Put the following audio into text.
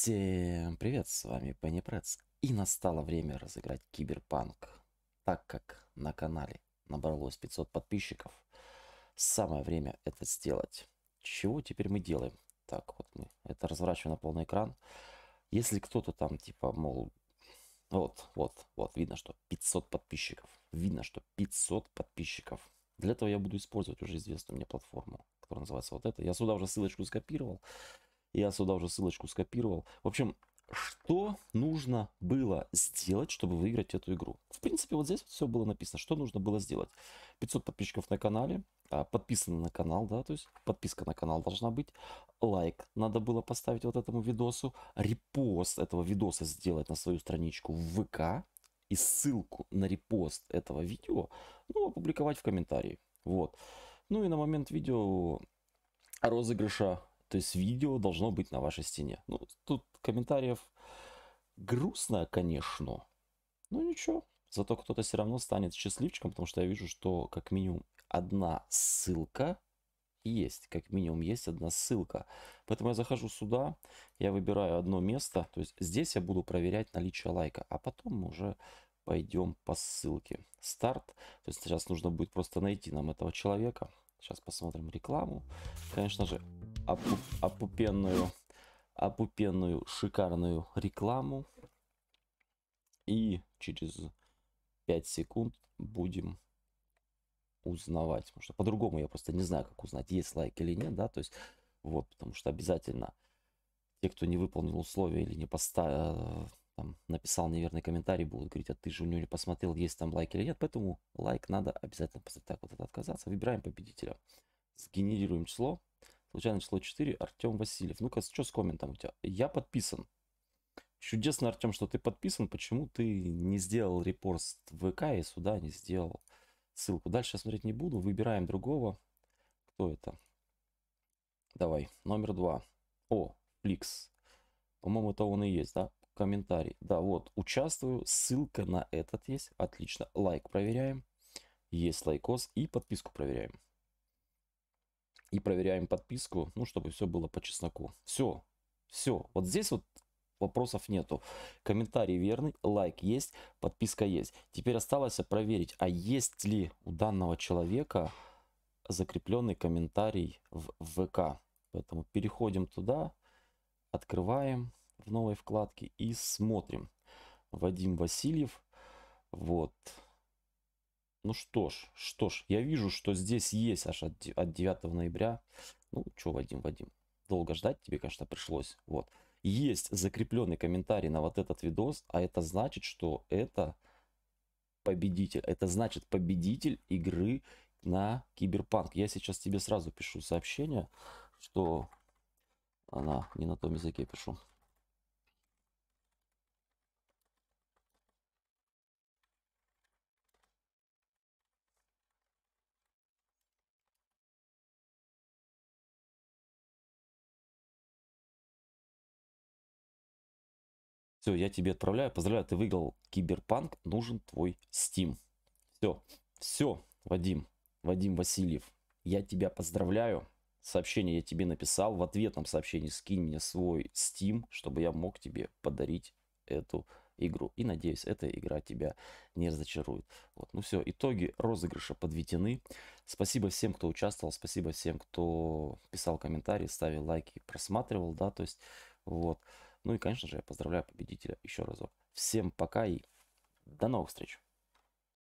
Всем привет, с вами Пенни Прец. И настало время разыграть Киберпанк. Так как на канале набралось 500 подписчиков, самое время это сделать. Чего теперь мы делаем? Так, вот мы это разворачиваем на полный экран. Если кто-то там типа, мол, вот, вот, вот, видно, что 500 подписчиков. Видно, что 500 подписчиков. Для этого я буду использовать уже известную мне платформу, которая называется вот эта. Я сюда уже ссылочку скопировал. Я сюда уже ссылочку скопировал. В общем, что нужно было сделать, чтобы выиграть эту игру. В принципе, вот здесь вот все было написано, что нужно было сделать. 500 подписчиков на канале, а, подписаны на канал, да, то есть подписка на канал должна быть, лайк надо было поставить вот этому видосу, репост этого видоса сделать на свою страничку в ВК и ссылку на репост этого видео, ну, опубликовать в комментарии, вот. Ну и на момент видео розыгрыша то есть видео должно быть на вашей стене. Ну, тут комментариев грустно, конечно. Ну ничего, зато кто-то все равно станет счастливчиком, потому что я вижу, что как минимум одна ссылка есть, как минимум есть одна ссылка. Поэтому я захожу сюда, я выбираю одно место, то есть здесь я буду проверять наличие лайка, а потом мы уже пойдем по ссылке. Старт, то есть сейчас нужно будет просто найти нам этого человека. Сейчас посмотрим рекламу, конечно же опу опупенную, опупенную шикарную рекламу. И через 5 секунд будем узнавать. Потому что по-другому я просто не знаю, как узнать, есть лайк или нет, да, то есть вот, потому что обязательно те, кто не выполнил условия или не поставил, э, там, написал неверный комментарий, будут говорить, а ты же у него не посмотрел, есть там лайк или нет, поэтому лайк надо обязательно поставить. Так вот это отказаться, выбираем победителя, сгенерируем число, Случайно число 4, Артем Васильев. Ну-ка, что с комментом у тебя? Я подписан. Чудесно, Артем, что ты подписан. Почему ты не сделал репорт в ВК и сюда не сделал ссылку? Дальше я смотреть не буду. Выбираем другого. Кто это? Давай, номер два. О, Фликс. По-моему, это он и есть, да? Комментарий. Да, вот, участвую. Ссылка на этот есть. Отлично. Лайк проверяем. Есть лайкос. И подписку проверяем и проверяем подписку, ну, чтобы все было по чесноку. Все, все. Вот здесь вот вопросов нету. Комментарий верный, лайк есть, подписка есть. Теперь осталось проверить, а есть ли у данного человека закрепленный комментарий в ВК. Поэтому переходим туда, открываем в новой вкладке и смотрим. Вадим Васильев. Вот. Ну что ж, что ж, я вижу, что здесь есть аж от, от 9 ноября. Ну, что, Вадим, Вадим, долго ждать тебе, конечно, пришлось. Вот. Есть закрепленный комментарий на вот этот видос, а это значит, что это победитель. Это значит победитель игры на Киберпанк. Я сейчас тебе сразу пишу сообщение, что она не на том языке пишу. Все, я тебе отправляю, поздравляю, ты выиграл Киберпанк, нужен твой Steam. Все, все, Вадим, Вадим Васильев, я тебя поздравляю. Сообщение я тебе написал. В ответном сообщении скинь мне свой Steam, чтобы я мог тебе подарить эту игру. И надеюсь, эта игра тебя не разочарует. Вот, ну все, итоги розыгрыша подведены. Спасибо всем, кто участвовал, спасибо всем, кто писал комментарии, ставил лайки, просматривал, да, то есть вот. Ну и, конечно же, я поздравляю победителя еще разок. Всем пока и до новых встреч!